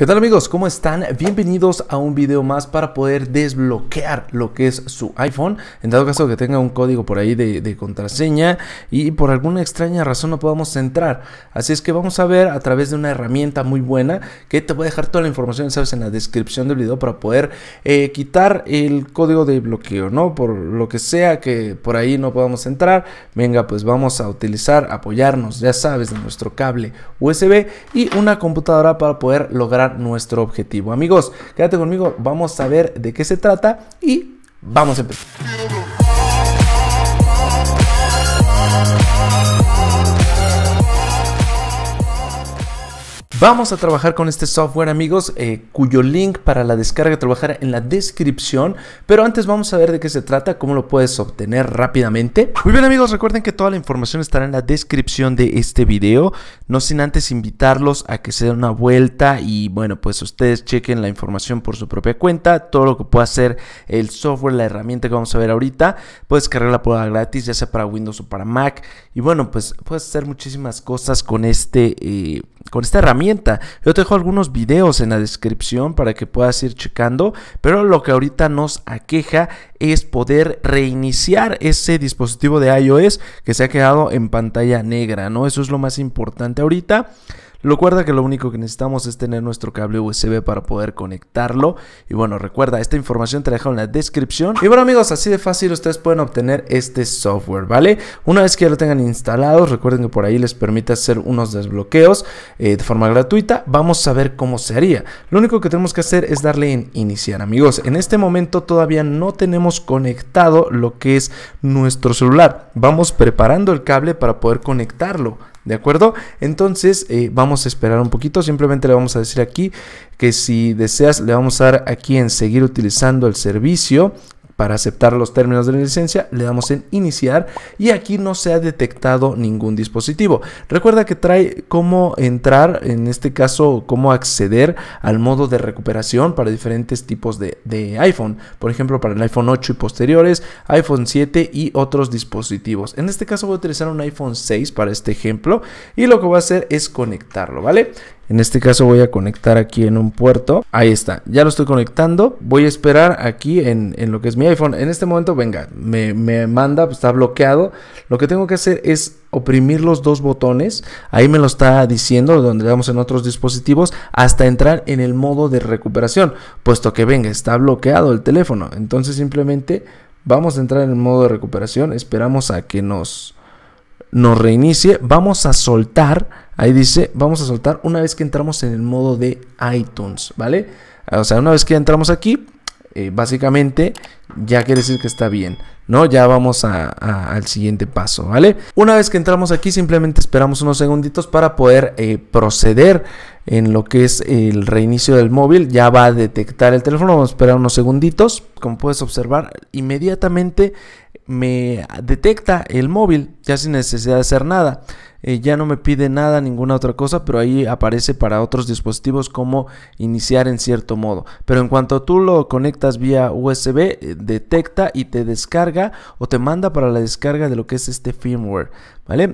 ¿Qué tal amigos? ¿Cómo están? Bienvenidos a un video más para poder desbloquear lo que es su iPhone. En dado caso que tenga un código por ahí de, contraseña y por alguna extraña razón no podamos entrar. Así es que vamos a ver a través de una herramienta muy buena que te voy a dejar toda la información, sabes, en la descripción del video para poder eh, quitar el código de bloqueo, ¿no? Por lo que sea que por ahí no podamos entrar. Venga, pues vamos a utilizar, apoyarnos, ya sabes, de nuestro cable USB y una computadora para poder lograr nuestro objetivo. Amigos, quédate conmigo, vamos a ver de qué se trata y vamos a empezar. Vamos a trabajar con este software amigos, eh, cuyo link para la descarga trabajará en la descripción, pero antes vamos a ver de qué se trata, cómo lo puedes obtener rápidamente. Muy bien amigos, recuerden que toda la información estará en la descripción de este video, no sin antes invitarlos a que se den una vuelta y bueno, pues ustedes chequen la información por su propia cuenta, todo lo que pueda hacer el software, la herramienta que vamos a ver ahorita, puedes cargarla por gratis, ya sea para Windows o para Mac, y bueno, pues puedes hacer muchísimas cosas con este... Eh, con esta herramienta. Yo te dejo algunos videos en la descripción para que puedas ir checando, pero lo que ahorita nos aqueja es poder reiniciar ese dispositivo de iOS que se ha quedado en pantalla negra, ¿no? Eso es lo más importante ahorita. Recuerda que lo único que necesitamos es tener nuestro cable USB para poder conectarlo. Y bueno, recuerda, esta información te la en la descripción. Y bueno amigos, así de fácil ustedes pueden obtener este software, ¿vale? Una vez que ya lo tengan instalado, recuerden que por ahí les permite hacer unos desbloqueos eh, de forma gratuita. Vamos a ver cómo se haría. Lo único que tenemos que hacer es darle en iniciar, amigos. En este momento todavía no tenemos conectado lo que es nuestro celular. Vamos preparando el cable para poder conectarlo. ¿De acuerdo? Entonces eh, vamos a esperar un poquito. Simplemente le vamos a decir aquí que si deseas le vamos a dar aquí en seguir utilizando el servicio para aceptar los términos de la licencia le damos en iniciar y aquí no se ha detectado ningún dispositivo. Recuerda que trae cómo entrar, en este caso cómo acceder al modo de recuperación para diferentes tipos de, iPhone. Por ejemplo para el iPhone 8 y posteriores, iPhone 7 y otros dispositivos. En este caso voy a utilizar un iPhone 6 para este ejemplo y lo que voy a hacer es conectarlo, ¿vale? En este caso voy a conectar aquí en un puerto. Ahí está, ya lo estoy conectando. Voy a esperar aquí en, en lo que es mi iPhone en este momento, venga, me, manda, pues, está bloqueado. Lo que tengo que hacer es oprimir los dos botones. Ahí me lo está diciendo, donde vamos en otros dispositivos, hasta entrar en el modo de recuperación, puesto que venga, está bloqueado el teléfono. Entonces simplemente vamos a entrar en el modo de recuperación, esperamos a que nos nos reinicie, vamos a soltar, ahí dice, vamos a soltar una vez que entramos en el modo de iTunes, ¿vale? O sea, una vez que entramos aquí, eh, básicamente ya quiere decir que está bien, ¿no? Ya vamos al siguiente paso, ¿vale? Una vez que entramos aquí, simplemente esperamos unos segunditos para poder eh, proceder en lo que es el reinicio del móvil. Ya va a detectar el teléfono, vamos a esperar unos segunditos. Como puedes observar, inmediatamente me detecta el móvil, ya sin necesidad de hacer nada. Eh, ya no me pide nada, ninguna otra cosa, pero ahí aparece para otros dispositivos como iniciar en cierto modo. Pero en cuanto tú lo conectas vía USB, eh, detecta y te descarga o te manda para la descarga de lo que es este firmware.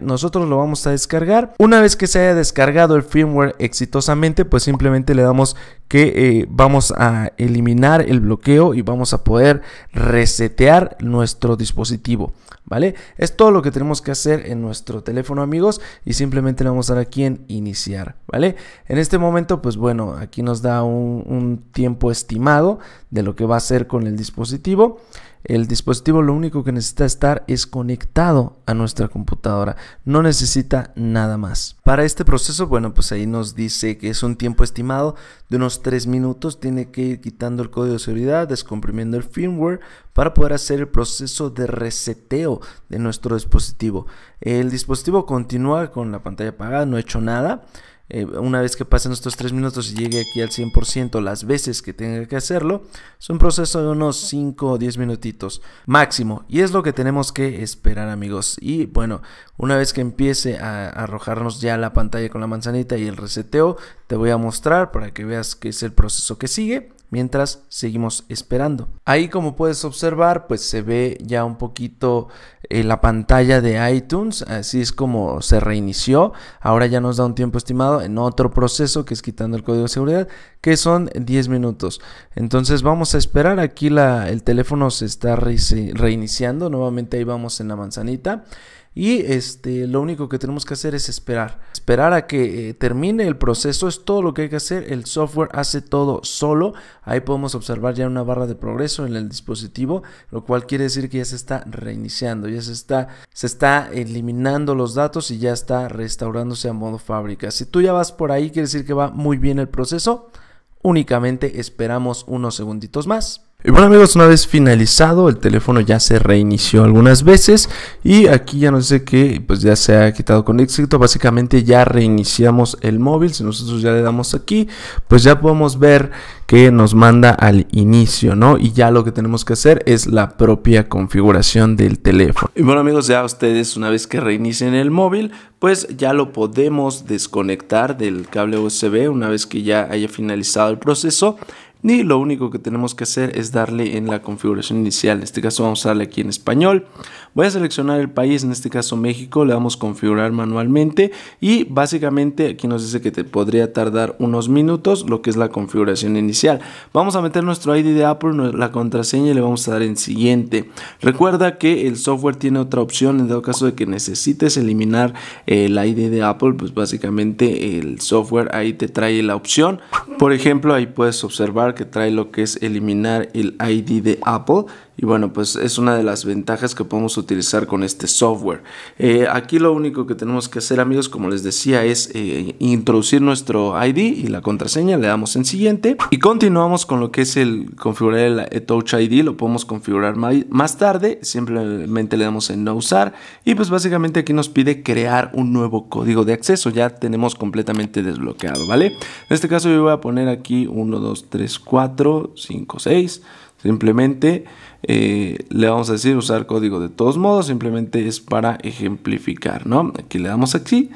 Nosotros lo vamos a descargar. Una vez que se haya descargado el firmware exitosamente, pues simplemente le damos que eh, vamos a eliminar el bloqueo y vamos a poder resetear nuestro dispositivo, ¿vale? Es todo lo que tenemos que hacer en nuestro teléfono, amigos, y simplemente le vamos a dar aquí en iniciar, ¿vale? En este momento, pues bueno, aquí nos da un, un tiempo estimado de lo que va a hacer con el dispositivo. El dispositivo lo único que necesita estar es conectado a nuestra computadora, no necesita nada más. Para este proceso, bueno, pues ahí nos dice que es un tiempo estimado de unos 3 minutos, tiene que ir quitando el código de seguridad, descomprimiendo el firmware para poder hacer el proceso de reseteo de nuestro dispositivo. El dispositivo continúa con la pantalla apagada, no ha hecho nada. Eh, una vez que pasen estos 3 minutos y llegue aquí al 100% las veces que tenga que hacerlo, es un proceso de unos 5 o 10 minutitos máximo. Y es lo que tenemos que esperar amigos. Y bueno, una vez que empiece a arrojarnos ya la pantalla con la manzanita y el reseteo, te voy a mostrar para que veas que es el proceso que sigue mientras seguimos esperando. Ahí como puedes observar pues se ve ya un poquito eh, la pantalla de iTunes, así es como se reinició. Ahora ya nos da un tiempo estimado en otro proceso que es quitando el código de seguridad que son 10 minutos. Entonces vamos a esperar, aquí la, el teléfono se está reiniciando, nuevamente ahí vamos en la manzanita. Y este, lo único que tenemos que hacer es esperar. Esperar a que eh, termine el proceso es todo lo que hay que hacer. El software hace todo solo. Ahí podemos observar ya una barra de progreso en el dispositivo, lo cual quiere decir que ya se está reiniciando, ya se está, se está eliminando los datos y ya está restaurándose a modo fábrica. Si tú ya vas por ahí, quiere decir que va muy bien el proceso. Únicamente esperamos unos segunditos más. Y bueno amigos, una vez finalizado, el teléfono ya se reinició algunas veces y aquí ya no sé qué, pues ya se ha quitado con éxito, básicamente ya reiniciamos el móvil, si nosotros ya le damos aquí, pues ya podemos ver que nos manda al inicio, ¿no? Y ya lo que tenemos que hacer es la propia configuración del teléfono. Y bueno amigos, ya ustedes una vez que reinicien el móvil, pues ya lo podemos desconectar del cable USB una vez que ya haya finalizado el proceso y lo único que tenemos que hacer es darle en la configuración inicial. En este caso vamos a darle aquí en español. Voy a seleccionar el país, en este caso México, le vamos a configurar manualmente y básicamente aquí nos dice que te podría tardar unos minutos lo que es la configuración inicial. Vamos a meter nuestro ID de Apple, la contraseña y le vamos a dar en siguiente. Recuerda que el software tiene otra opción en dado caso de que necesites eliminar el eh, ID de Apple, pues básicamente el software ahí te trae la opción. Por ejemplo, ahí puedes observar que trae lo que es eliminar el ID de Apple y bueno, pues es una de las ventajas que podemos utilizar con este software. Eh, aquí lo único que tenemos que hacer amigos, como les decía, es eh, introducir nuestro ID y la contraseña. Le damos en siguiente y continuamos con lo que es el configurar el eh, Touch ID. Lo podemos configurar más tarde. Simplemente le damos en no usar. Y pues básicamente aquí nos pide crear un nuevo código de acceso. Ya tenemos completamente desbloqueado, ¿vale? En este caso yo voy a poner aquí 1, 2, 3, 4, 5, 6. Simplemente eh, le vamos a decir usar código de todos modos, simplemente es para ejemplificar, ¿no? Aquí le damos aquí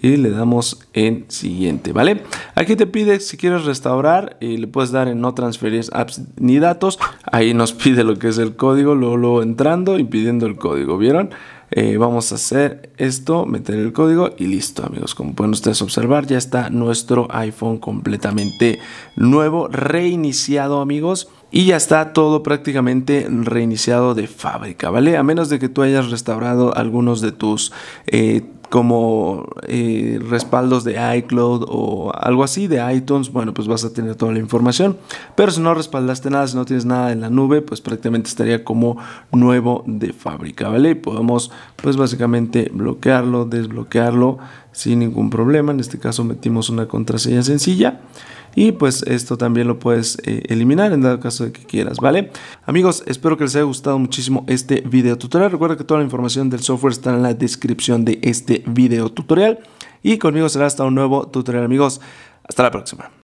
y le damos en siguiente, ¿vale? Aquí te pide si quieres restaurar y eh, le puedes dar en no transferir apps ni datos. Ahí nos pide lo que es el código, luego, entrando y pidiendo el código, ¿vieron? Eh, vamos a hacer esto, meter el código y listo amigos. Como pueden ustedes observar, ya está nuestro iPhone completamente nuevo, reiniciado amigos y ya está todo prácticamente reiniciado de fábrica, ¿vale? A menos de que tú hayas restaurado algunos de tus... Eh, como eh, respaldos de iCloud o algo así de iTunes, bueno, pues vas a tener toda la información. Pero si no respaldaste nada, si no tienes nada en la nube, pues prácticamente estaría como nuevo de fábrica, ¿vale? Y podemos, pues básicamente bloquearlo, desbloquearlo sin ningún problema. En este caso metimos una contraseña sencilla y pues esto también lo puedes eh, eliminar en dado caso de que quieras, ¿vale? Amigos, espero que les haya gustado muchísimo este video tutorial. Recuerda que toda la información del software está en la descripción de este video tutorial y conmigo será hasta un nuevo tutorial, amigos. Hasta la próxima.